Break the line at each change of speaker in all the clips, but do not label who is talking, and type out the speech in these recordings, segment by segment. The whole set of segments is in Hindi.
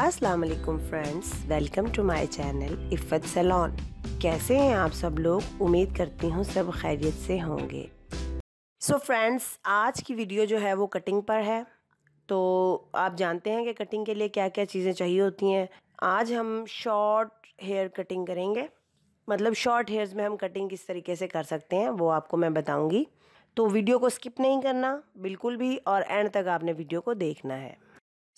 Aslam friends welcome to my channel Iffat salon कैसे हैं आप सब लोग उम्मीद करती हूँ सब खैरियत से होंगे सो so फ्रेंड्स आज की वीडियो जो है वो कटिंग पर है तो आप जानते हैं कि कटिंग के लिए क्या क्या चीज़ें चाहिए होती हैं आज हम शॉर्ट हेयर कटिंग करेंगे मतलब शॉर्ट हेयर्स में हम कटिंग किस तरीके से कर सकते हैं वो आपको मैं बताऊँगी तो वीडियो को स्किप नहीं करना बिल्कुल भी और एंड तक आपने वीडियो को देखना है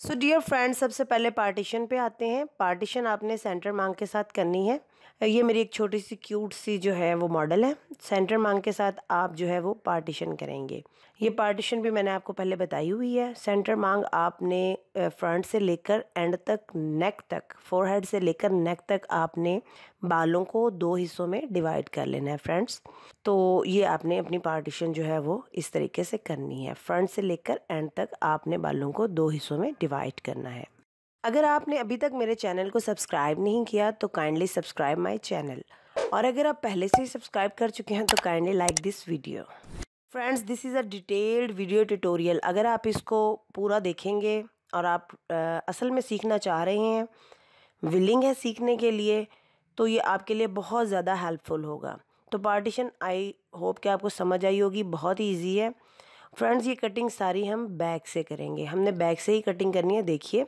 सो डियर फ्रेंड्स सबसे पहले पार्टीशन पे आते हैं पार्टीशन आपने सेंटर मांग के साथ करनी है ये मेरी एक छोटी सी क्यूट सी जो है वो मॉडल है सेंटर मांग के साथ आप जो है वो पार्टीशन करेंगे ये पार्टीशन भी मैंने आपको पहले बताई हुई है सेंटर मांग आपने फ्रंट से लेकर एंड तक नेक तक फोरहेड से लेकर नेक तक आपने बालों को दो हिस्सों में डिवाइड कर लेना है फ्रेंड्स तो ये आपने अपनी पार्टीशन जो है वो इस तरीके से करनी है फ्रंट से लेकर एंड तक आपने बालों को दो हिस्सों में डिवाइड करना है अगर आपने अभी तक मेरे चैनल को सब्सक्राइब नहीं किया तो काइंडली सब्सक्राइब माई चैनल और अगर आप पहले से ही सब्सक्राइब कर चुके हैं तो kindly like this video friends this is a detailed video tutorial अगर आप इसको पूरा देखेंगे और आप आ, असल में सीखना चाह रहे हैं विलिंग है सीखने के लिए तो ये आपके लिए बहुत ज़्यादा हेल्पफुल होगा तो पार्टीशन आई होप कि आपको समझ आई होगी बहुत ईजी है फ्रेंड्स ये कटिंग सारी हम बैक से करेंगे हमने बैक से ही कटिंग करनी है देखिए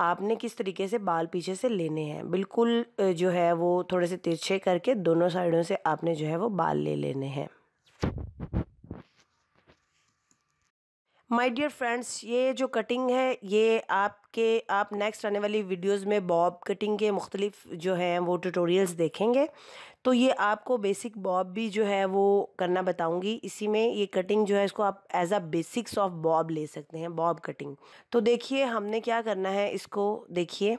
आपने किस तरीके से बाल पीछे से लेने हैं बिल्कुल जो है वो थोड़े से तिरछे करके दोनों साइडों से आपने जो है वो बाल ले लेने हैं माय डियर फ्रेंड्स ये जो कटिंग है ये आपके आप नेक्स्ट आने वाली वीडियोस में बॉब कटिंग के मुख्तलिफ जो हैं वो ट्यूटोरियल्स देखेंगे तो ये आपको बेसिक बॉब भी जो है वो करना बताऊंगी इसी में ये कटिंग जो है इसको आप as a basics of bob ले सकते हैं बॉब कटिंग तो देखिए हमने क्या करना है इसको देखिए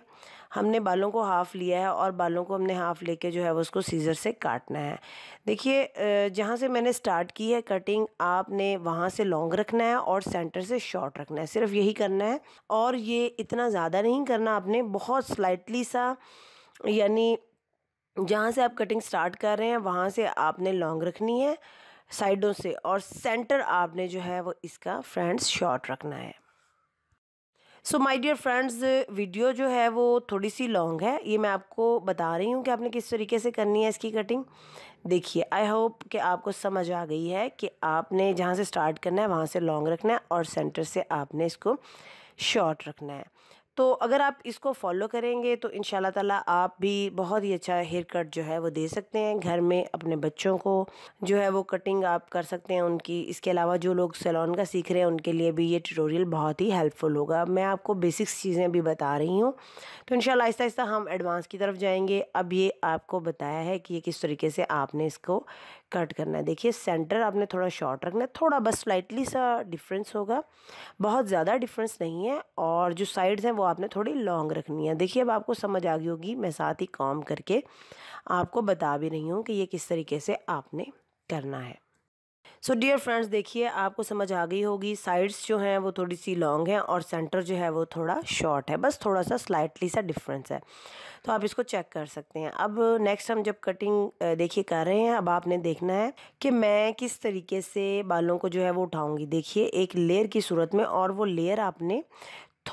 हमने बालों को हाफ़ लिया है और बालों को हमने हाफ़ लेके जो है वो उसको सीज़र से काटना है देखिए जहाँ से मैंने स्टार्ट की है कटिंग आपने वहाँ से लॉन्ग रखना है और सेंटर से शॉर्ट रखना है सिर्फ यही करना है और ये इतना ज़्यादा नहीं करना आपने बहुत स्लाइटली सा यानी जहाँ से आप कटिंग स्टार्ट कर रहे हैं वहाँ से आपने लॉन्ग रखनी है साइडों से और सेंटर आपने जो है वो इसका फ्रेंड्स शॉर्ट रखना है so my dear friends video जो है वो थोड़ी सी लॉन्ग है ये मैं आपको बता रही हूँ कि आपने किस तरीके से करनी है इसकी कटिंग देखिए आई होप कि आपको समझ आ गई है कि आपने जहाँ से स्टार्ट करना है वहाँ से लॉन्ग रखना है और सेंटर से आपने इसको शॉर्ट रखना है तो अगर आप इसको फॉलो करेंगे तो इन ताला आप भी बहुत ही अच्छा हेयर कट जो है वो दे सकते हैं घर में अपने बच्चों को जो है वो कटिंग आप कर सकते हैं उनकी इसके अलावा जो लोग सैलॉन का सीख रहे हैं उनके लिए भी ये ट्यूटोरियल बहुत ही हेल्पफुल होगा मैं आपको बेसिक्स चीज़ें भी बता रही हूँ तो इन आहिस्ता आहिस्ता हम एडवांस की तरफ जाएंगे अब ये आपको बताया है कि ये किस तरीके से आपने इसको कट करना है देखिए सेंटर आपने थोड़ा शॉर्ट रखना है थोड़ा बस स्लाइटली सा डिफरेंस होगा बहुत ज़्यादा डिफरेंस नहीं है और जो साइड्स हैं वो आपने थोड़ी लॉन्ग रखनी है देखिए अब आपको समझ आ गई होगी मैं साथ ही काम करके आपको बता भी रही हूँ कि ये किस तरीके से आपने करना है सो डियर फ्रेंड्स देखिए आपको समझ आ गई होगी साइड्स जो हैं वो थोड़ी सी लॉन्ग हैं और सेंटर जो है वो थोड़ा शॉर्ट है बस थोड़ा सा स्लाइटली सा डिफरेंस है तो आप इसको चेक कर सकते हैं अब नेक्स्ट हम जब कटिंग देखिए कर रहे हैं अब आपने देखना है कि मैं किस तरीके से बालों को जो है वो उठाऊँगी देखिए एक लेयर की सूरत में और वो लेयर आपने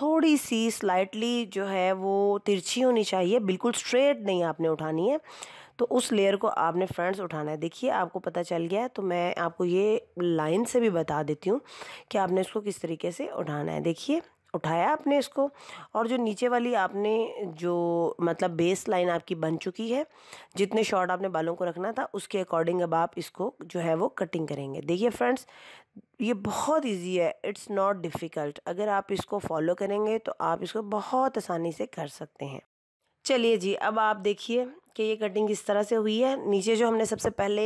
थोड़ी सी स्लाइटली जो है वो तिरछी होनी चाहिए बिल्कुल स्ट्रेट नहीं आपने उठानी है तो उस लेयर को आपने फ्रेंड्स उठाना है देखिए आपको पता चल गया है तो मैं आपको ये लाइन से भी बता देती हूँ कि आपने इसको किस तरीके से उठाना है देखिए उठाया आपने इसको और जो नीचे वाली आपने जो मतलब बेस लाइन आपकी बन चुकी है जितने शॉर्ट आपने बालों को रखना था उसके अकॉर्डिंग अब आप इसको जो है वो कटिंग करेंगे देखिए फ्रेंड्स ये बहुत इजी है इट्स नॉट डिफ़िकल्ट अगर आप इसको फॉलो करेंगे तो आप इसको बहुत आसानी से कर सकते हैं चलिए जी अब आप देखिए देखिए ये कटिंग इस तरह से हुई है नीचे जो हमने सबसे पहले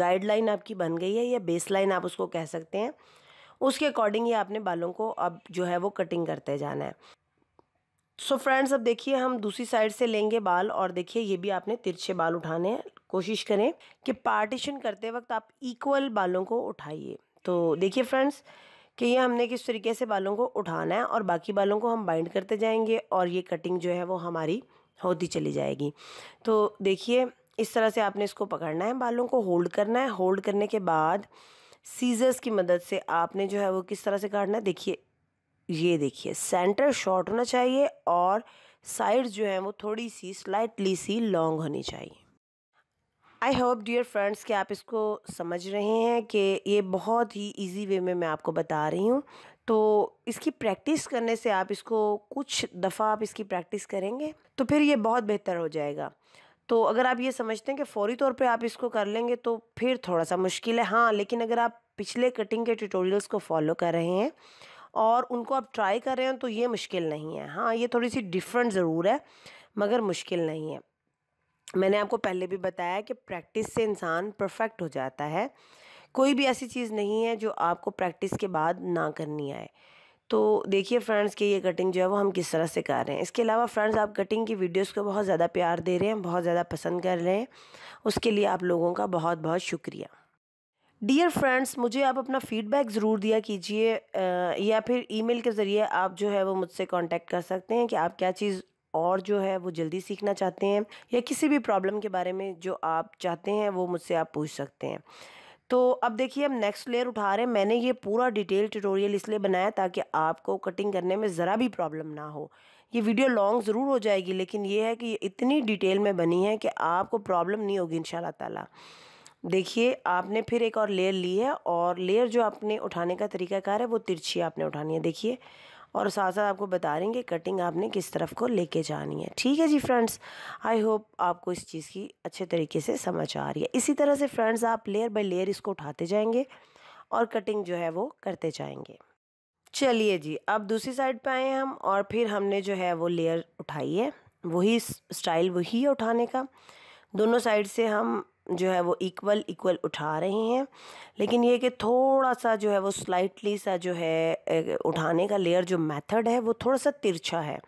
गाइडलाइन आपकी बन गई है या बेस लाइन आप उसको कह सकते हैं उसके अकॉर्डिंग ही आपने बालों को अब जो है वो कटिंग करते जाना है सो so फ्रेंड्स अब देखिए हम दूसरी साइड से लेंगे बाल और देखिए ये भी आपने तिरछे बाल उठाने हैं कोशिश करें कि पार्टीशन करते वक्त आप इक्वल बालों को उठाइए तो देखिए फ्रेंड्स कि ये हमने किस तरीके से बालों को उठाना है और बाकी बालों को हम बाइंड करते जाएंगे और ये कटिंग जो है वो हमारी होती चली जाएगी तो देखिए इस तरह से आपने इसको पकड़ना है बालों को होल्ड करना है होल्ड करने के बाद सीजर्स की मदद से आपने जो है वो किस तरह से काटना है देखिए ये देखिए सेंटर शॉर्ट होना चाहिए और साइड जो है वो थोड़ी सी स्लाइटली सी लॉन्ग होनी चाहिए आई होप डियर फ्रेंड्स कि आप इसको समझ रहे हैं कि ये बहुत ही इजी वे में मैं आपको बता रही हूँ तो इसकी प्रैक्टिस करने से आप इसको कुछ दफ़ा आप इसकी प्रैक्टिस करेंगे तो फिर ये बहुत बेहतर हो जाएगा तो अगर आप ये समझते हैं कि फ़ौरी तौर पे आप इसको कर लेंगे तो फिर थोड़ा सा मुश्किल है हाँ लेकिन अगर आप पिछले कटिंग के ट्यूटोरियल्स को फॉलो कर रहे हैं और उनको आप ट्राई कर रहे हो तो ये मुश्किल नहीं है हाँ ये थोड़ी सी डिफरेंट ज़रूर है मगर मुश्किल नहीं है मैंने आपको पहले भी बताया कि प्रैक्टिस से इंसान परफेक्ट हो जाता है कोई भी ऐसी चीज़ नहीं है जो आपको प्रैक्टिस के बाद ना करनी आए तो देखिए फ्रेंड्स कि ये कटिंग जो है वो हम किस तरह से कर रहे हैं इसके अलावा फ्रेंड्स आप कटिंग की वीडियोस को बहुत ज़्यादा प्यार दे रहे हैं बहुत ज़्यादा पसंद कर रहे हैं उसके लिए आप लोगों का बहुत बहुत शुक्रिया डियर फ्रेंड्स मुझे आप अपना फीडबैक ज़रूर दिया कीजिए या फिर ईमेल के ज़रिए आप जो है वो मुझसे कॉन्टैक्ट कर सकते हैं कि आप क्या चीज़ और जो है वो जल्दी सीखना चाहते हैं या किसी भी प्रॉब्लम के बारे में जो आप चाहते हैं वो मुझसे आप पूछ सकते हैं तो अब देखिए हम नेक्स्ट लेयर उठा रहे हैं मैंने ये पूरा डिटेल ट्यूटोरियल इसलिए बनाया ताकि आपको कटिंग करने में ज़रा भी प्रॉब्लम ना हो ये वीडियो लॉन्ग ज़रूर हो जाएगी लेकिन ये है कि ये इतनी डिटेल में बनी है कि आपको प्रॉब्लम नहीं होगी इन ताला देखिए आपने फिर एक और लेयर ली है और लेयर जो आपने उठाने का तरीकाकार है वो तिरछी आपने उठानी है देखिए और साथ साथ आपको बता रहे हैं कि कटिंग आपने किस तरफ को लेके जानी है ठीक है जी फ्रेंड्स आई होप आपको इस चीज़ की अच्छे तरीके से समझ आ रही है इसी तरह से फ्रेंड्स आप लेयर बाय लेयर इसको उठाते जाएंगे और कटिंग जो है वो करते जाएंगे चलिए जी अब दूसरी साइड पर आए हम और फिर हमने जो है वो लेयर उठाई है वही स्टाइल वही है उठाने का दोनों साइड से हम जो है वो इक्वल इक्वल उठा रहे हैं लेकिन ये कि थोड़ा सा जो है वो स्लाइटली सा जो है उठाने का लेयर जो मेथड है वो थोड़ा सा तिरछा है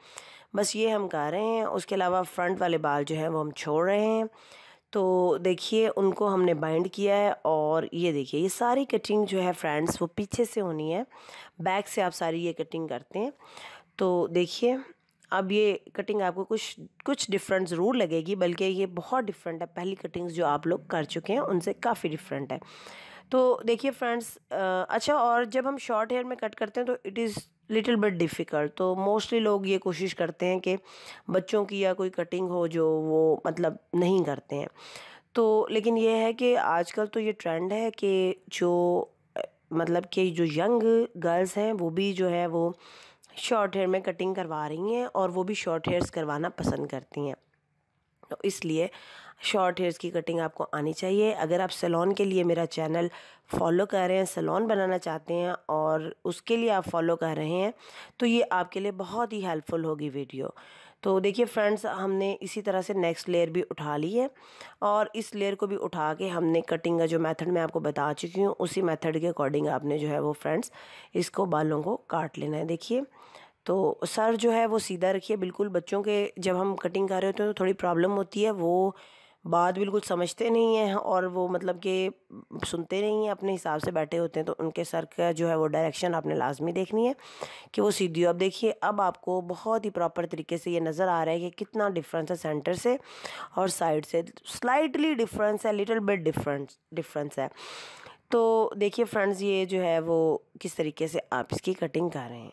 बस ये हम कह रहे हैं उसके अलावा फ्रंट वाले बाल जो हैं वो हम छोड़ रहे हैं तो देखिए उनको हमने बाइंड किया है और ये देखिए ये सारी कटिंग जो है फ्रेंड्स वो पीछे से होनी है बैक से आप सारी ये कटिंग करते हैं तो देखिए अब ये कटिंग आपको कुछ कुछ डिफरेंट ज़रूर लगेगी बल्कि ये बहुत डिफरेंट है पहली कटिंग्स जो आप लोग कर चुके हैं उनसे काफ़ी डिफरेंट है तो देखिए फ्रेंड्स अच्छा और जब हम शॉर्ट हेयर में कट करते हैं तो it is little but difficult तो मोस्टली लोग ये कोशिश करते हैं कि बच्चों की या कोई कटिंग हो जो वो मतलब नहीं करते हैं तो लेकिन ये है कि आजकल तो ये ट्रेंड है कि जो मतलब कि जो यंग गर्ल्स हैं वो भी जो है वो शॉर्ट हेयर में कटिंग करवा रही हैं और वो भी शॉर्ट हेयर्स करवाना पसंद करती हैं तो इसलिए शॉर्ट हेयर्स की कटिंग आपको आनी चाहिए अगर आप सलोन के लिए मेरा चैनल फॉलो कर रहे हैं सलोन बनाना चाहते हैं और उसके लिए आप फॉलो कर रहे हैं तो ये आपके लिए बहुत ही हेल्पफुल होगी वीडियो तो देखिए फ्रेंड्स हमने इसी तरह से नेक्स्ट लेयर भी उठा ली है और इस लेयर को भी उठा के हमने कटिंग का जो मेथड मैं आपको बता चुकी हूँ उसी मेथड के अकॉर्डिंग आपने जो है वो फ्रेंड्स इसको बालों को काट लेना है देखिए तो सर जो है वो सीधा रखिए बिल्कुल बच्चों के जब हम कटिंग कर रहे होते हैं तो थोड़ी प्रॉब्लम होती है वो बात बिल्कुल समझते नहीं हैं और वो मतलब कि सुनते नहीं हैं अपने हिसाब से बैठे होते हैं तो उनके सर का जो है वो डायरेक्शन आपने लाजमी देखनी है कि वो सीधी हो अब देखिए अब आपको बहुत ही प्रॉपर तरीके से ये नज़र आ रहा है कि कितना डिफरेंस है सेंटर से और साइड से स्लाइटली डिफरेंस है लिटल बिट डिफरेंस डिफरेंस है तो देखिए फ्रेंड्स ये जो है वो किस तरीके से आप इसकी कटिंग कर रहे हैं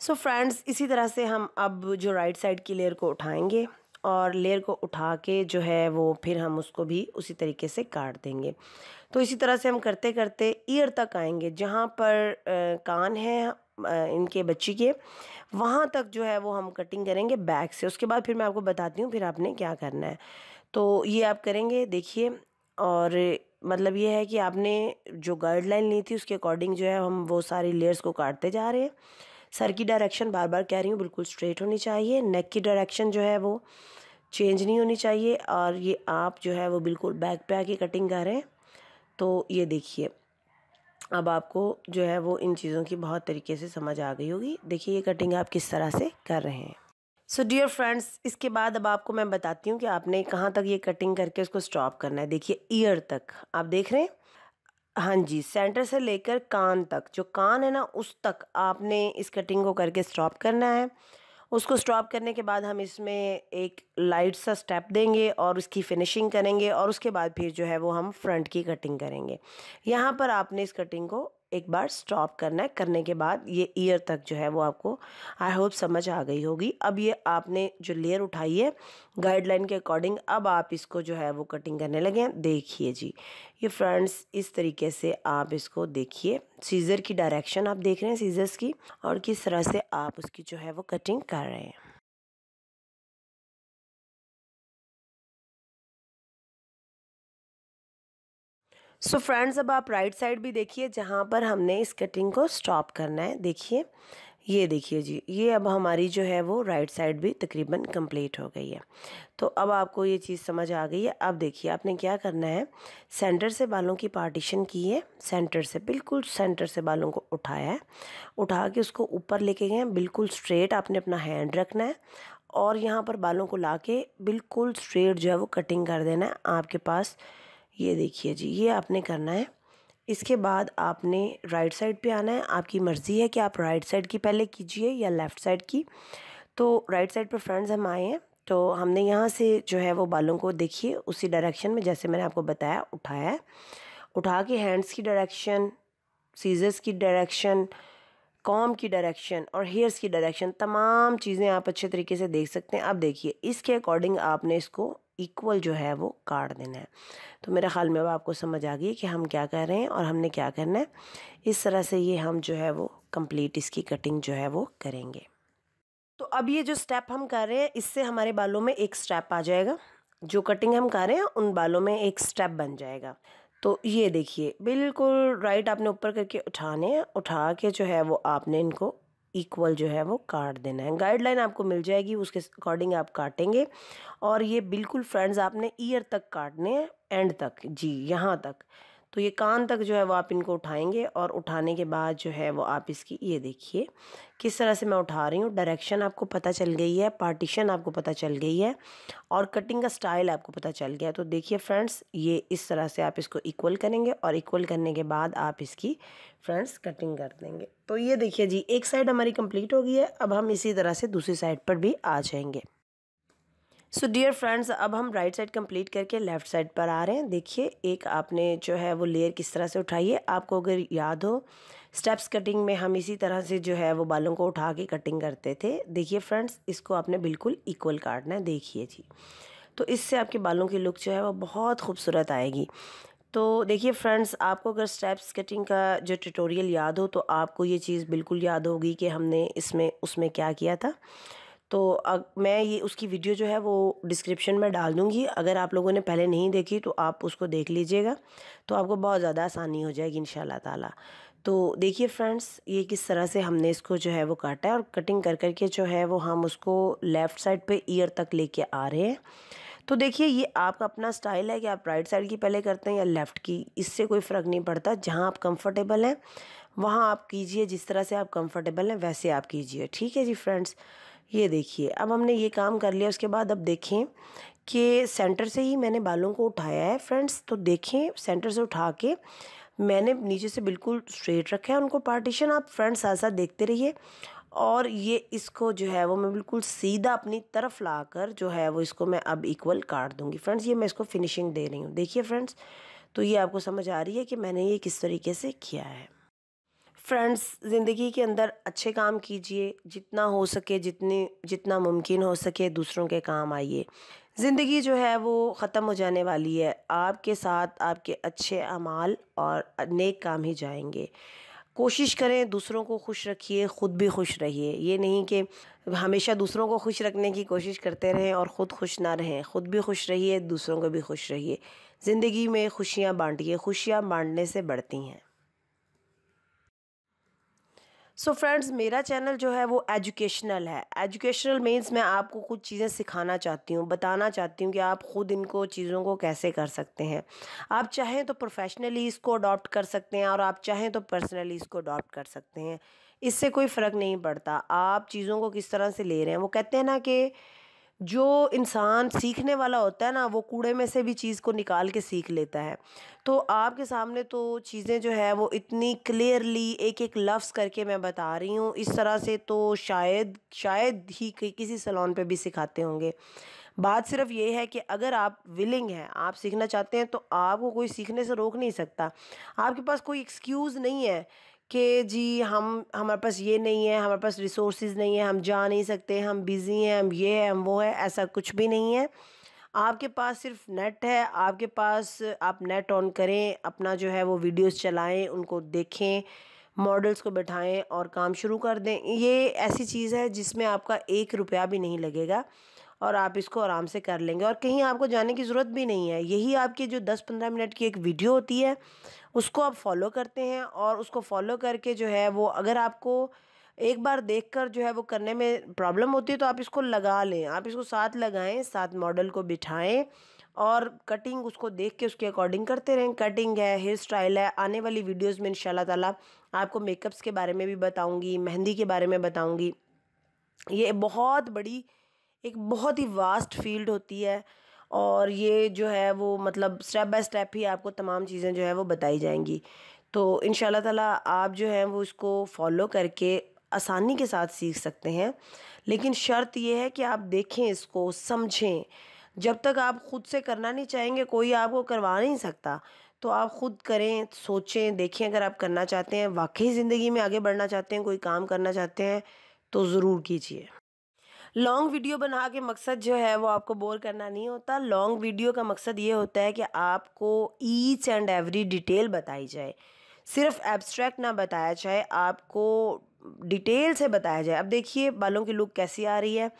सो so फ्रेंड्स इसी तरह से हम अब जो राइट साइड की लेयर को उठाएंगे और लेयर को उठा के जो है वो फिर हम उसको भी उसी तरीके से काट देंगे तो इसी तरह से हम करते करते ईयर तक आएंगे जहाँ पर आ, कान है इनके बच्ची के वहाँ तक जो है वो हम कटिंग करेंगे बैक से उसके बाद फिर मैं आपको बताती हूँ फिर आपने क्या करना है तो ये आप करेंगे देखिए और मतलब ये है कि आपने जो गाइडलाइन ली थी उसके अकॉर्डिंग जो है हम वो सारी लेयर्स को काटते जा रहे हैं सर की डायरेक्शन बार बार कह रही हूँ बिल्कुल स्ट्रेट होनी चाहिए नेक की डायरेक्शन जो है वो चेंज नहीं होनी चाहिए और ये आप जो है वो बिल्कुल बैक पे आके कटिंग कर रहे हैं तो ये देखिए अब आपको जो है वो इन चीज़ों की बहुत तरीके से समझ आ गई होगी देखिए ये कटिंग आप किस तरह से कर रहे हैं सो डियर फ्रेंड्स इसके बाद अब आपको मैं बताती हूँ कि आपने कहाँ तक ये कटिंग करके उसको स्टॉप करना है देखिए ईयर तक आप देख रहे हैं हाँ जी सेंटर से लेकर कान तक जो कान है ना उस तक आपने इस कटिंग को करके स्टॉप करना है उसको स्टॉप करने के बाद हम इसमें एक लाइट सा स्टेप देंगे और उसकी फिनिशिंग करेंगे और उसके बाद फिर जो है वो हम फ्रंट की कटिंग करेंगे यहाँ पर आपने इस कटिंग को एक बार स्टॉप करना है करने के बाद ये ईयर तक जो है वो आपको आई होप समझ आ गई होगी अब ये आपने जो लेयर उठाई है गाइडलाइन के अकॉर्डिंग अब आप इसको जो है वो कटिंग करने लगे हैं देखिए जी ये फ्रेंड्स इस तरीके से आप इसको देखिए सीज़र की डायरेक्शन आप देख रहे हैं सीज़र्स की और किस तरह से आप उसकी जो है वो कटिंग कर रहे हैं सो so फ्रेंड्स अब आप राइट साइड भी देखिए जहाँ पर हमने इस कटिंग को स्टॉप करना है देखिए ये देखिए जी ये अब हमारी जो है वो राइट साइड भी तकरीबन कंप्लीट हो गई है तो अब आपको ये चीज़ समझ आ गई है अब देखिए आपने क्या करना है सेंटर से बालों की पार्टीशन की है सेंटर से बिल्कुल सेंटर से बालों को उठाया है उठा के उसको ऊपर लेके गए बिल्कुल स्ट्रेट आपने अपना हैंड रखना है और यहाँ पर बालों को ला के बिल्कुल स्ट्रेट जो है वो कटिंग कर देना है आपके पास ये देखिए जी ये आपने करना है इसके बाद आपने राइट साइड पे आना है आपकी मर्ज़ी है कि आप राइट साइड की पहले कीजिए या लेफ़्ट साइड की तो राइट साइड पर फ्रेंड्स हम आए हैं तो हमने यहाँ से जो है वो बालों को देखिए उसी डायरेक्शन में जैसे मैंने आपको बताया उठाया है उठा के हैंड्स की डायरेक्शन सीजर्स की डायरेक्शन कॉम की डायरेक्शन और हेयर्स की डायरेक्शन तमाम चीज़ें आप अच्छे तरीके से देख सकते हैं अब देखिए इसके अकॉर्डिंग आपने इसको इक्वल जो है वो काट देना है तो मेरे ख़्याल में अब आपको समझ आ गई कि हम क्या कर रहे हैं और हमने क्या करना है इस तरह से ये हम जो है वो कंप्लीट इसकी कटिंग जो है वो करेंगे तो अब ये जो स्टेप हम कर रहे हैं इससे हमारे बालों में एक स्टेप आ जाएगा जो कटिंग हम कर रहे हैं उन बालों में एक स्टेप बन जाएगा तो ये देखिए बिल्कुल राइट आपने ऊपर करके उठाने हैं उठा के जो है वो आपने इनको इक्वल जो है वो काट देना है गाइडलाइन आपको मिल जाएगी उसके अकॉर्डिंग आप काटेंगे और ये बिल्कुल फ्रेंड्स आपने ईयर तक काटने हैं एंड तक जी यहाँ तक तो ये कान तक जो है वो आप इनको उठाएंगे और उठाने के बाद जो है वो आप इसकी ये देखिए किस तरह से मैं उठा रही हूँ डायरेक्शन आपको पता चल गई है पार्टीशन आपको पता चल गई है और कटिंग का स्टाइल आपको पता चल गया तो देखिए फ्रेंड्स ये इस तरह से आप इसको इक्वल करेंगे और इक्वल करने के बाद आप इसकी फ्रेंड्स कटिंग कर देंगे तो ये देखिए जी एक साइड हमारी कंप्लीट हो गई है अब हम इसी तरह से दूसरी साइड पर भी आ जाएंगे सो डियर फ्रेंड्स अब हम राइट साइड कंप्लीट करके लेफ्ट साइड पर आ रहे हैं देखिए एक आपने जो है वो लेयर किस तरह से उठाई है आपको अगर याद हो स्टेप्स कटिंग में हम इसी तरह से जो है वो बालों को उठा के कटिंग करते थे देखिए फ्रेंड्स इसको आपने बिल्कुल इक्वल काटना है देखिए जी तो इससे आपके बालों की लुक जो है वो बहुत खूबसूरत आएगी तो देखिए फ्रेंड्स आपको अगर स्टेप्स कटिंग का जो ट्यूटोरियल याद हो तो आपको ये चीज़ बिल्कुल याद होगी कि हमने इसमें उसमें क्या किया था तो मैं ये उसकी वीडियो जो है वो डिस्क्रिप्शन में डाल दूँगी अगर आप लोगों ने पहले नहीं देखी तो आप उसको देख लीजिएगा तो आपको बहुत ज़्यादा आसानी हो जाएगी इन ताला तो देखिए फ्रेंड्स ये किस तरह से हमने इसको जो है वो काटा है और कटिंग कर कर के जो है वो हम उसको लेफ़्ट साइड पर ईयर तक ले आ रहे हैं तो देखिए ये आपका अपना स्टाइल है कि आप राइट साइड की पहले करते हैं या लेफ़्ट की इससे कोई फ़र्क नहीं पड़ता जहाँ आप कंफर्टेबल हैं वहाँ आप कीजिए जिस तरह से आप कंफर्टेबल हैं वैसे आप कीजिए ठीक है जी फ्रेंड्स ये देखिए अब हमने ये काम कर लिया उसके बाद अब देखें कि सेंटर से ही मैंने बालों को उठाया है फ्रेंड्स तो देखें सेंटर से उठा के मैंने नीचे से बिल्कुल स्ट्रेट रखा है उनको पार्टीशन आप फ्रेंड्स साथ साथ देखते रहिए और ये इसको जो है वो मैं बिल्कुल सीधा अपनी तरफ लाकर जो है वो इसको मैं अब इक्वल काट दूंगी फ्रेंड्स ये मैं इसको फिनिशिंग दे रही हूँ देखिए फ्रेंड्स तो ये आपको समझ आ रही है कि मैंने ये किस तरीके से किया है फ्रेंड्स ज़िंदगी के अंदर अच्छे काम कीजिए जितना हो सके जितने जितना मुमकिन हो सके दूसरों के काम आइए ज़िंदगी जो है वो ख़त्म हो जाने वाली है आपके साथ आपके अच्छे अमाल और नेक काम ही जाएंगे कोशिश करें दूसरों को खुश रखिए ख़ुद भी खुश रहिए ये नहीं कि हमेशा दूसरों को खुश रखने की कोशिश करते रहें और ख़ुद खुश ना रहें ख़ुद भी खुश रहिए दूसरों को भी खुश रहिए ज़िंदगी में खुशियाँ बांटिए खुशियाँ बांटने से बढ़ती हैं सो so फ्रेंड्स मेरा चैनल जो है वो एजुकेशनल है एजुकेशनल मीन्स मैं आपको कुछ चीज़ें सिखाना चाहती हूँ बताना चाहती हूँ कि आप ख़ुद इनको चीज़ों को कैसे कर सकते हैं आप चाहें तो प्रोफेशनली इसको अडॉप्ट कर सकते हैं और आप चाहें तो पर्सनली इसको अडॉप्ट कर सकते हैं इससे कोई फ़र्क नहीं पड़ता आप चीज़ों को किस तरह से ले रहे हैं वो कहते हैं ना कि जो इंसान सीखने वाला होता है ना वो कूड़े में से भी चीज़ को निकाल के सीख लेता है तो आपके सामने तो चीज़ें जो है वो इतनी क्लियरली एक एक लफ्ज़ करके मैं बता रही हूँ इस तरह से तो शायद शायद ही किसी सलोन पे भी सिखाते होंगे बात सिर्फ ये है कि अगर आप विलिंग हैं आप सीखना चाहते हैं तो आपको कोई सीखने से रोक नहीं सकता आपके पास कोई एक्सक्यूज़ नहीं है कि जी हम हमारे पास ये नहीं है हमारे पास रिसोर्स नहीं है हम जा नहीं सकते हम बिज़ी हैं हम ये हैं हम वो है ऐसा कुछ भी नहीं है आपके पास सिर्फ नेट है आपके पास आप नेट ऑन करें अपना जो है वो वीडियोस चलाएं उनको देखें मॉडल्स को बैठाएं और काम शुरू कर दें ये ऐसी चीज़ है जिसमें आपका एक रुपया भी नहीं लगेगा और आप इसको आराम से कर लेंगे और कहीं आपको जाने की ज़रूरत भी नहीं है यही आपकी जो 10-15 मिनट की एक वीडियो होती है उसको आप फॉलो करते हैं और उसको फॉलो करके जो है वो अगर आपको एक बार देखकर जो है वो करने में प्रॉब्लम होती है तो आप इसको लगा लें आप इसको साथ लगाएं साथ मॉडल को बिठाएं और कटिंग उसको देख के उसके अकॉर्डिंग करते रहें कटिंग है हेयर स्टाइल है आने वाली वीडियोस में इंशाल्लाह ताला आपको मेकअप्स के बारे में भी बताऊंगी मेहंदी के बारे में बताऊंगी ये बहुत बड़ी एक बहुत ही वास्ट फील्ड होती है और ये जो है वो मतलब स्टेप बाय स्टेप ही आपको तमाम चीज़ें जो है वो बताई जाएंगी तो इन ताला आप जो है वो इसको फॉलो करके आसानी के साथ सीख सकते हैं लेकिन शर्त ये है कि आप देखें इसको समझें जब तक आप ख़ुद से करना नहीं चाहेंगे कोई आपको करवा नहीं सकता तो आप ख़ुद करें सोचें देखें अगर आप करना चाहते हैं वाकई ज़िंदगी में आगे बढ़ना चाहते हैं कोई काम करना चाहते हैं तो ज़रूर कीजिए लॉन्ग वीडियो बना के मकसद जो है वो आपको बोर करना नहीं होता लॉन्ग वीडियो का मकसद ये होता है कि आपको ईच एंड एवरी डिटेल बताई जाए सिर्फ एब्स्ट्रैक्ट ना बताया जाए आपको डिटेल से बताया जाए अब देखिए बालों की लुक कैसी आ रही है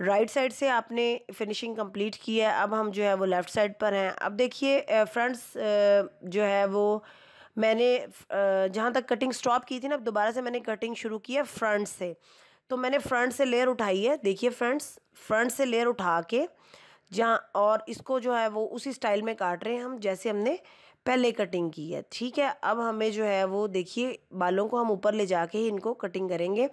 राइट right साइड से आपने फिनिशिंग कंप्लीट की है अब हम जो है वो लेफ़्ट साइड पर हैं अब देखिए फ्रंट्स जो है वो मैंने जहाँ तक कटिंग स्टॉप की थी ना अब दोबारा से मैंने कटिंग शुरू की है फ्रंट से तो मैंने फ्रंट से लेयर उठाई है देखिए फ्रेंड्स फ्रंट से लेयर उठा के जहाँ और इसको जो है वो उसी स्टाइल में काट रहे हैं हम जैसे हमने पहले कटिंग की है ठीक है अब हमें जो है वो देखिए बालों को हम ऊपर ले जाके ही इनको कटिंग करेंगे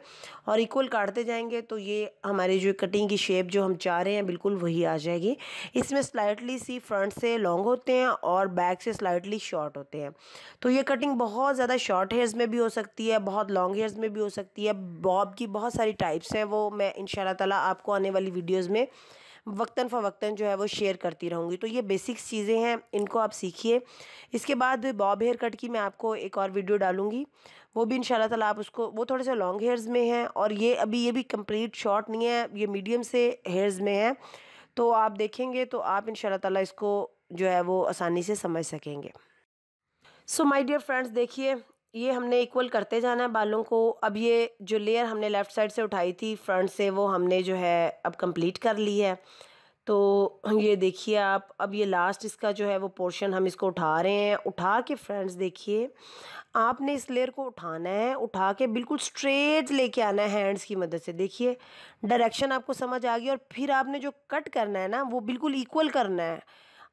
और इक्वल काटते जाएंगे तो ये हमारी जो कटिंग की शेप जो हम चाह रहे हैं बिल्कुल वही आ जाएगी इसमें स्लाइटली सी फ्रंट से लॉन्ग होते हैं और बैक से स्लाइटली शॉर्ट होते हैं तो ये कटिंग बहुत ज़्यादा शॉर्ट हेयर्स में भी हो सकती है बहुत लॉन्ग हेयर्स में भी हो सकती है बॉब की बहुत सारी टाइप्स हैं वो मैं इन शाला आपको आने वाली वीडियोज़ में वक्ता फ़वक्ता जो है वो शेयर करती रहूँगी तो ये बेसिक्स चीज़ें हैं इनको आप सीखिए इसके बाद बॉब हेयर कट की मैं आपको एक और वीडियो डालूँगी वो भी इन ताला आप उसको वो थोड़े से लॉन्ग हेयर्स में हैं और ये अभी ये भी कंप्लीट शॉर्ट नहीं है ये मीडियम से हेयर्स में है तो आप देखेंगे तो आप इन ताला इसको जो है वो आसानी से समझ सकेंगे सो माय डियर फ्रेंड्स देखिए ये हमने इक्वल करते जाना है बालों को अब ये जो लेयर हमने लेफ़्ट साइड से उठाई थी फ्रंट से वो हमने जो है अब कंप्लीट कर ली है तो ये देखिए आप अब ये लास्ट इसका जो है वो पोर्शन हम इसको उठा रहे हैं उठा के फ्रेंड्स देखिए आपने इस लेयर को उठाना है उठा के बिल्कुल स्ट्रेट लेके आना है हैंड्स की मदद से देखिए डायरेक्शन आपको समझ आ गई और फिर आपने जो कट करना है ना वो बिल्कुल इक्वल करना है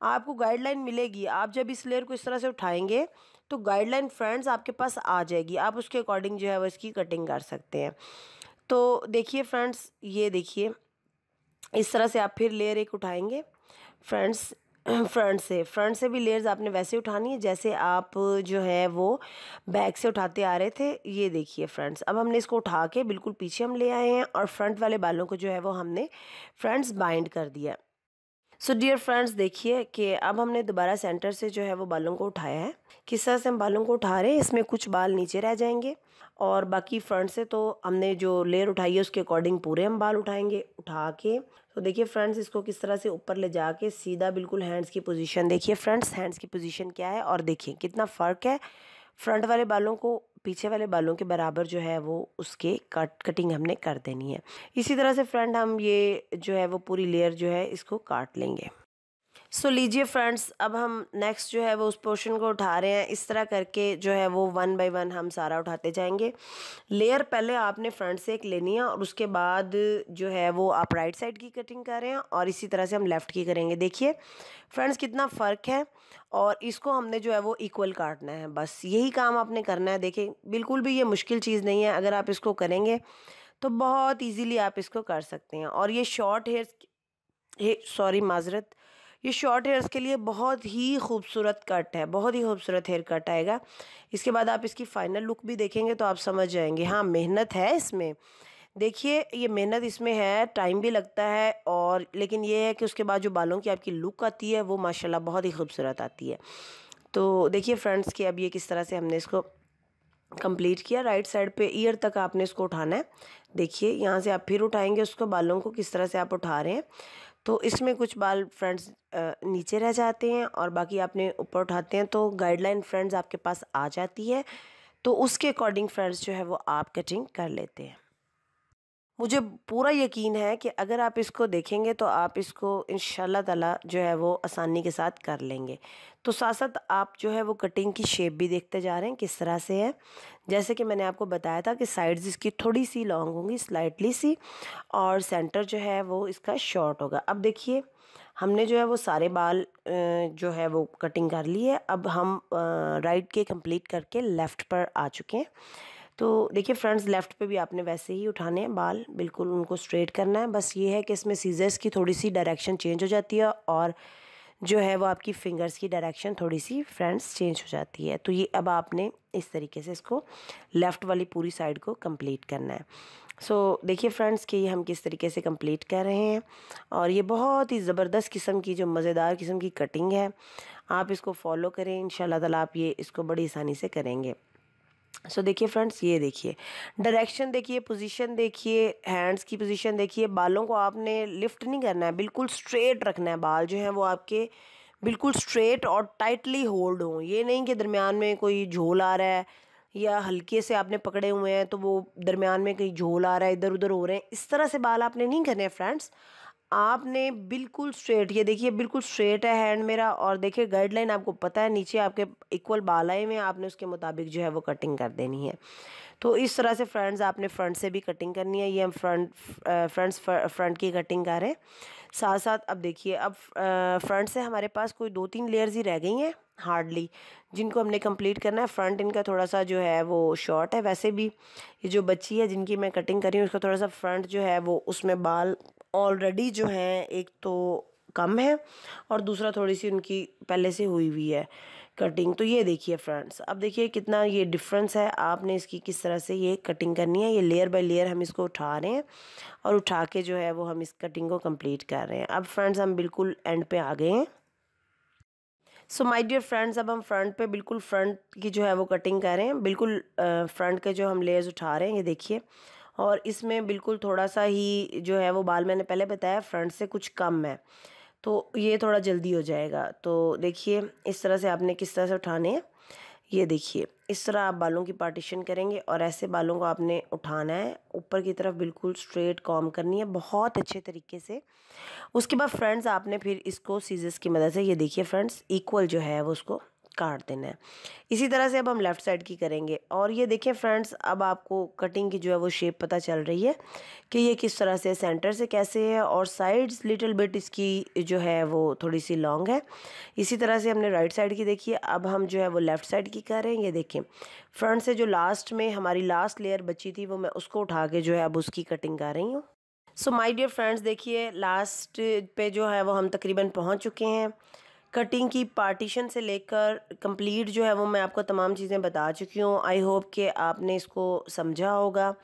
आपको गाइडलाइन मिलेगी आप जब इस लेयर को इस तरह से उठाएंगे तो गाइडलाइन फ्रेंड्स आपके पास आ जाएगी आप उसके अकॉर्डिंग जो है वो इसकी कटिंग कर सकते हैं तो देखिए फ्रेंड्स ये देखिए इस तरह से आप फिर लेयर एक उठाएंगे फ्रेंड्स फ्रंट से फ्रंट से भी लेयर्स आपने वैसे उठानी है जैसे आप जो है वो बैक से उठाते आ रहे थे ये देखिए फ्रेंड्स अब हमने इसको उठा के बिल्कुल पीछे हम ले आए हैं और फ्रंट वाले बालों को जो है वो हमने फ्रेंड्स बाइंड कर दिया सो डियर फ्रेंड्स देखिए कि अब हमने दोबारा सेंटर से जो है वो बालों को उठाया है किस तरह से हम बालों को उठा रहे हैं इसमें कुछ बाल नीचे रह जाएंगे और बाकी फ्रंट से तो हमने जो लेयर उठाई है उसके अकॉर्डिंग पूरे हम बाल उठाएंगे उठा के तो देखिए फ्रेंड्स इसको किस तरह से ऊपर ले जाके सीधा बिल्कुल हैंड्स की पोजीशन देखिए फ्रेंड्स हैंड्स की पोजीशन क्या है और देखिए कितना फ़र्क है फ्रंट वाले बालों को पीछे वाले बालों के बराबर जो है वो उसके कट कटिंग हमने कर देनी है इसी तरह से फ्रेंड हम ये जो है वो पूरी लेयर जो है इसको काट लेंगे सो लीजिए फ्रेंड्स अब हम नेक्स्ट जो है वो उस पोर्शन को उठा रहे हैं इस तरह करके जो है वो वन बाय वन हम सारा उठाते जाएंगे लेयर पहले आपने फ्रंट से एक लेनी है और उसके बाद जो है वो आप राइट साइड की कटिंग कर रहे हैं और इसी तरह से हम लेफ़्ट की करेंगे देखिए फ्रेंड्स कितना फ़र्क है और इसको हमने जो है वो इक्वल काटना है बस यही काम आपने करना है देखें बिल्कुल भी ये मुश्किल चीज़ नहीं है अगर आप इसको करेंगे तो बहुत ईजीली आप इसको कर सकते हैं और ये शॉर्ट हेयर सॉरी माजरत ये शॉर्ट हेयर्स के लिए बहुत ही खूबसूरत कट है बहुत ही खूबसूरत हेयर कट आएगा इसके बाद आप इसकी फाइनल लुक भी देखेंगे तो आप समझ जाएंगे हाँ मेहनत है इसमें देखिए ये मेहनत इसमें है टाइम भी लगता है और लेकिन ये है कि उसके बाद जो बालों की आपकी लुक आती है वो माशाल्लाह बहुत ही खूबसूरत आती है तो देखिए फ्रेंड्स कि अब ये किस तरह से हमने इसको कंप्लीट किया राइट साइड पे ईयर तक आपने इसको उठाना है देखिए यहाँ से आप फिर उठाएंगे उसको बालों को किस तरह से आप उठा रहे हैं तो इसमें कुछ बाल फ्रेंड्स नीचे रह जाते हैं और बाकी आपने ऊपर उठाते हैं तो गाइडलाइन फ्रेंड्स आपके पास आ जाती है तो उसके अकॉर्डिंग फ्रेंड्स जो है वो आप कटिंग कर लेते हैं मुझे पूरा यकीन है कि अगर आप इसको देखेंगे तो आप इसको इन ताला जो है वो आसानी के साथ कर लेंगे तो साथ साथ आप जो है वो कटिंग की शेप भी देखते जा रहे हैं किस तरह से है जैसे कि मैंने आपको बताया था कि साइड्स इसकी थोड़ी सी लॉन्ग होंगी स्लाइटली सी और सेंटर जो है वो इसका शॉर्ट होगा अब देखिए हमने जो है वो सारे बाल जो है वो कटिंग कर ली है अब हम राइट के कंप्लीट करके लेफ़्ट पर आ चुके हैं तो देखिए फ्रेंड्स लेफ़्ट पे भी आपने वैसे ही उठाने हैं बाल बिल्कुल उनको स्ट्रेट करना है बस ये है कि इसमें सीजर्स की थोड़ी सी डायरेक्शन चेंज हो जाती है और जो है वो आपकी फिंगर्स की डायरेक्शन थोड़ी सी फ्रेंड्स चेंज हो जाती है तो ये अब आपने इस तरीके से इसको लेफ़्ट वाली पूरी साइड को कंप्लीट करना है सो so, देखिए फ्रेंड्स कि हम किस तरीके से कंप्लीट कर रहे हैं और ये बहुत ही ज़बरदस्त किस्म की जो मज़ेदार किस्म की कटिंग है आप इसको फॉलो करें इन ताला आप ये इसको बड़ी आसानी से करेंगे सो so, देखिए फ्रेंड्स ये देखिए डायरेक्शन देखिए पोजीशन देखिए हैंड्स की पोजीशन देखिए बालों को आपने लिफ्ट नहीं करना है बिल्कुल स्ट्रेट रखना है बाल जो हैं वो आपके बिल्कुल स्ट्रेट और टाइटली होल्ड हों ये नहीं कि दरमियान में कोई झोल आ रहा है या हल्के से आपने पकड़े हुए हैं तो वो दरमियान में कहीं झोल आ रहा है इधर उधर हो रहे हैं इस तरह से बाल आपने नहीं करने हैं फ्रेंड्स आपने बिल्कुल स्ट्रेट ये देखिए बिल्कुल स्ट्रेट है हैंड मेरा और देखिए गाइडलाइन आपको पता है नीचे आपके इक्वल बाल आए हुए आपने उसके मुताबिक जो है वो कटिंग कर देनी है तो इस तरह से फ्रेंड्स आपने फ्रंट से भी कटिंग करनी है ये हम फ्रंट फ्रंट्स फ्रंट की कटिंग कर रहे हैं साथ साथ अब देखिए अब फ्रंट से हमारे पास कोई दो तीन लेयर्स ही रह गई हैं हार्डली जिनको हमने कंप्लीट करना है फ्रंट इनका थोड़ा सा जो है वो शॉर्ट है वैसे भी ये जो बच्ची है जिनकी मैं कटिंग कर रही हूँ उसका थोड़ा सा फ्रंट जो है वो उसमें बाल ऑलरेडी जो हैं एक तो कम है और दूसरा थोड़ी सी उनकी पहले से हुई हुई है कटिंग तो ये देखिए फ्रेंड्स अब देखिए कितना ये डिफरेंस है आपने इसकी किस तरह से ये कटिंग करनी है ये लेयर बाय लेयर हम इसको उठा रहे हैं और उठा के जो है वो हम इस कटिंग को कंप्लीट कर रहे हैं अब फ्रेंड्स हम बिल्कुल एंड पे आ गए हैं सो माय डियर फ्रेंड्स अब हम फ्रंट पे बिल्कुल फ्रंट की जो है वो कटिंग कर रहे हैं बिल्कुल फ्रंट के जो हम लेयर्स उठा रहे हैं ये देखिए और इसमें बिल्कुल थोड़ा सा ही जो है वो बाल मैंने पहले बताया फ्रंट से कुछ कम है तो ये थोड़ा जल्दी हो जाएगा तो देखिए इस तरह से आपने किस तरह से उठाने हैं ये देखिए इस तरह आप बालों की पार्टीशन करेंगे और ऐसे बालों को आपने उठाना है ऊपर की तरफ बिल्कुल स्ट्रेट कॉम करनी है बहुत अच्छे तरीके से उसके बाद फ्रेंड्स आपने फिर इसको सीजर्स की मदद से ये देखिए फ्रेंड्स इक्वल जो है वो उसको काट देना है इसी तरह से अब हम लेफ़्ट साइड की करेंगे और ये देखें फ्रेंड्स अब आपको कटिंग की जो है वो शेप पता चल रही है कि ये किस तरह से सेंटर से कैसे है और साइड्स लिटिल बिट इसकी जो है वो थोड़ी सी लॉन्ग है इसी तरह से हमने राइट साइड की देखी है अब हम जो है वो लेफ़्ट साइड की कर रहे हैं ये देखें फ्रंट से जो लास्ट में हमारी लास्ट लेयर बची थी वो मैं उसको उठा के जो है अब उसकी कटिंग कर रही हूँ सो माई डियर फ्रेंड्स देखिए लास्ट पे जो है वो हम तकरीबन पहुँच चुके हैं कटिंग की पार्टीशन से लेकर कंप्लीट जो है वो मैं आपको तमाम चीज़ें बता चुकी हूँ आई होप कि आपने इसको समझा होगा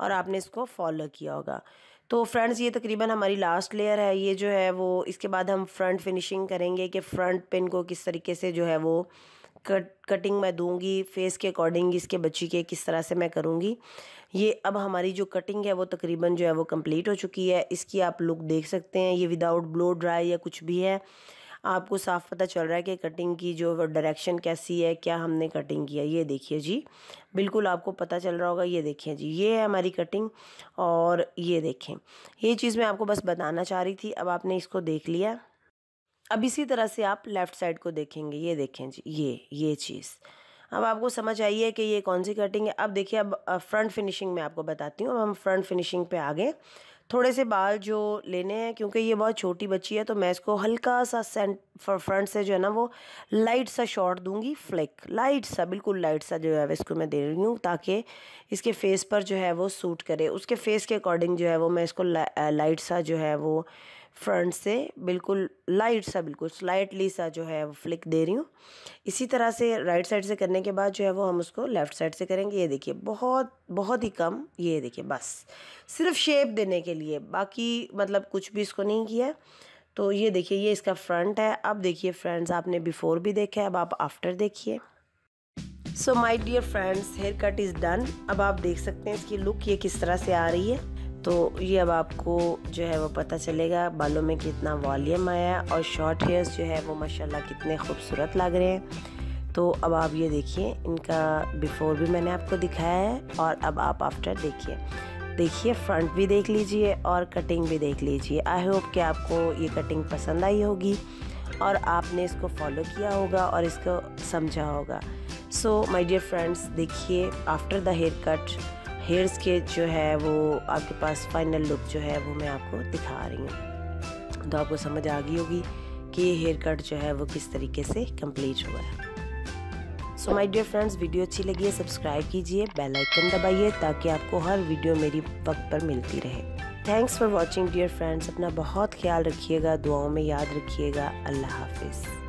और आपने इसको फॉलो किया होगा तो फ्रेंड्स ये तकरीबन हमारी लास्ट लेयर है ये जो है वो इसके बाद हम फ्रंट फिनिशिंग करेंगे कि फ्रंट पिन को किस तरीके से जो है वो कट कटिंग मैं दूंगी फेस के अकॉर्डिंग इसके बच्ची के किस तरह से मैं करूंगी ये अब हमारी जो कटिंग है वो तकरीबन जो है वो कंप्लीट हो चुकी है इसकी आप लुक देख सकते हैं ये विदाउट ब्लो ड्राई या कुछ भी है आपको साफ पता चल रहा है कि कटिंग की जो डायरेक्शन कैसी है क्या हमने कटिंग किया ये देखिए जी बिल्कुल आपको पता चल रहा होगा ये देखिए जी ये है हमारी कटिंग और ये देखें ये चीज़ मैं आपको बस बताना चाह रही थी अब आपने इसको देख लिया अब इसी तरह से आप लेफ़्ट साइड को देखेंगे ये देखें जी ये ये चीज़ अब आपको समझ आई है कि ये कौन सी कटिंग है अब देखिए अब फ्रंट फिनिशिंग में आपको बताती हूँ अब हम फ्रंट फिनिशिंग पे आ गए थोड़े से बाल जो लेने हैं क्योंकि ये बहुत छोटी बच्ची है तो मैं इसको हल्का सा सेंट फ्रंट से जो है ना वो लाइट सा शॉर्ट दूंगी फ्लिक लाइट सा बिल्कुल लाइट सा जो है इसको मैं दे रही हूँ ताकि इसके फेस पर जो है वो सूट करे उसके फेस के अकॉर्डिंग जो है वो मैं इसको ला, लाइट सा जो है वो फ्रंट से बिल्कुल लाइट सा बिल्कुल स्लाइटली सा जो है वो फ्लिक दे रही हूँ इसी तरह से राइट साइड से करने के बाद जो है वो हम उसको लेफ़्ट साइड से करेंगे ये देखिए बहुत बहुत ही कम ये देखिए बस सिर्फ शेप देने के लिए बाकी मतलब कुछ भी इसको नहीं किया तो ये देखिए ये इसका फ्रंट है अब देखिए फ्रेंड्स आपने बिफ़ोर भी देखा है अब आप आफ्टर देखिए so my dear friends hair cut is done अब आप देख सकते हैं इसकी लुक ये किस तरह से आ रही है तो ये अब आपको जो है वो पता चलेगा बालों में कितना वॉल्यूम आया और शॉर्ट हेयर्स जो है वो माशाल्लाह कितने खूबसूरत लग रहे हैं तो अब आप ये देखिए इनका बिफ़ोर भी मैंने आपको दिखाया है और अब आप आफ्टर देखिए देखिए फ्रंट भी देख लीजिए और कटिंग भी देख लीजिए आई होप कि आपको ये कटिंग पसंद आई होगी और आपने इसको फॉलो किया होगा और इसको समझा होगा सो माई डियर फ्रेंड्स देखिए after the hair cut hairs के जो है वो आपके पास फाइनल लुक जो है वो मैं आपको दिखा रही हूँ तो आपको समझ आ गई होगी कि ये हेयर कट जो है वो किस तरीके से कंप्लीट हुआ है so my dear friends video अच्छी लगी है सब्सक्राइब कीजिए बेल आइकन दबाइए ताकि आपको हर वीडियो मेरी वक्त पर मिलती रहे thanks for watching dear friends अपना बहुत ख्याल रखिएगा दुआओं में याद रखिएगा अल्लाह हाफिज़